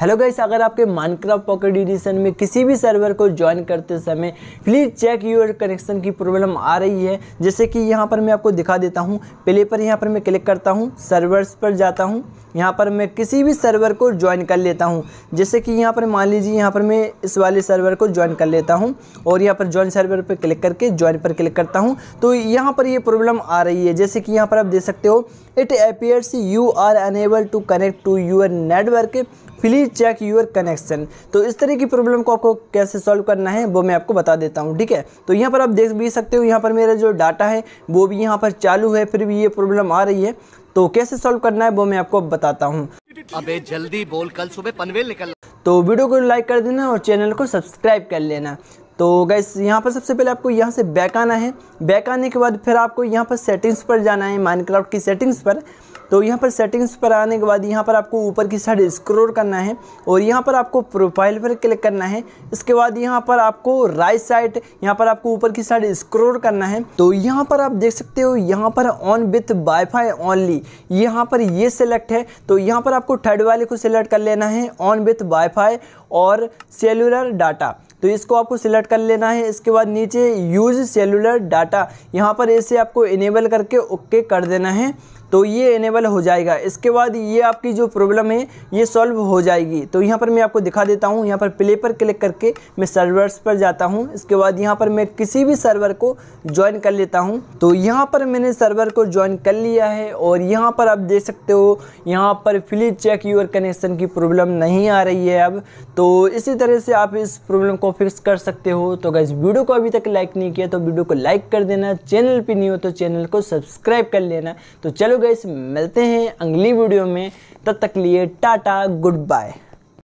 hello guys अगर आपके Minecraft pocket edition में किसी भी सर्वर को ज्वाइन करते समय प्लीज़ चेक यूर कनेक्शन की प्रॉब्लम आ रही है जैसे कि यहाँ पर मैं आपको दिखा देता हूँ प्ले पर यहाँ पर मैं क्लिक करता हूँ सर्वर्स पर जाता हूँ यहाँ पर मैं किसी भी सर्वर को ज्वाइन कर लेता हूँ जैसे कि यहाँ पर मान लीजिए यहाँ पर मैं इस वाले सर्वर को ज्वाइन कर लेता हूँ और यहाँ पर ज्वाइन सर्वर पर क्लिक करके ज्वाइन पर क्लिक करता हूँ तो यहाँ पर ये यह प्रॉब्लम आ रही है जैसे कि यहाँ पर आप देख सकते हो it appears you are unable to connect to your network please please check your connection तो इस तरह की प्रॉब्लम को आपको कैसे सॉल्व करना है वो मैं आपको बता देता हूँ ठीक है तो यहाँ पर आप देख भी सकते हो यहाँ पर मेरा जो डाटा है वो भी यहाँ पर चालू है फिर भी ये प्रॉब्लम आ रही है तो कैसे सॉल्व करना है वो मैं आपको बताता हूँ अबे जल्दी बोल कल सुबह पनवेल निकल तो वीडियो को लाइक कर देना और चैनल को सब्सक्राइब कर लेना तो गैस यहाँ पर सबसे पहले आपको यहाँ से बैक आना है बैक आने के बाद फिर आपको यहाँ पर सेटिंग्स पर जाना है माइनक्राफ्ट की सेटिंग्स पर तो यहाँ पर सेटिंग्स पर आने के बाद यहाँ पर आपको ऊपर की साइड स्क्रोल करना है और यहाँ पर आपको प्रोफाइल पर क्लिक करना है इसके बाद यहाँ पर आपको राइट साइड यहाँ पर आपको ऊपर की साइड स्क्रोल करना है तो यहाँ पर आप देख सकते हो यहाँ पर ऑन विथ वाईफाई ओनली यहाँ पर ये सिलेक्ट है तो यहाँ पर आपको थर्ड वाले को सिलेक्ट कर लेना है ऑन विथ वाईफाई और सेलुलर डाटा तो इसको आपको सिलेक्ट कर लेना है इसके बाद नीचे यूज़ सेलुलर डाटा यहाँ पर इसे आपको इनेबल करके ओके कर देना है तो ये इनेबल हो जाएगा इसके बाद ये आपकी जो प्रॉब्लम है ये सॉल्व हो जाएगी तो यहाँ पर मैं आपको दिखा देता हूँ यहाँ पर प्ले पर क्लिक करके मैं सर्वर्स पर जाता हूँ इसके बाद यहाँ पर मैं किसी भी सर्वर को ज्वाइन कर लेता हूँ तो यहाँ पर मैंने सर्वर को ज्वाइन कर लिया है और यहाँ पर आप देख सकते हो यहाँ पर फ्लिज चेक यूर कनेक्शन की प्रॉब्लम नहीं आ रही है अब तो इसी तरह से आप इस प्रॉब्लम को फिक्स कर सकते हो तो अगर इस वीडियो को अभी तक लाइक नहीं किया तो वीडियो को लाइक कर देना चैनल पर नहीं हो तो चैनल को सब्सक्राइब कर लेना तो चलो चलो गैस मिलते हैं अगली वीडियो में तब तक लिए टाटा गुड बाय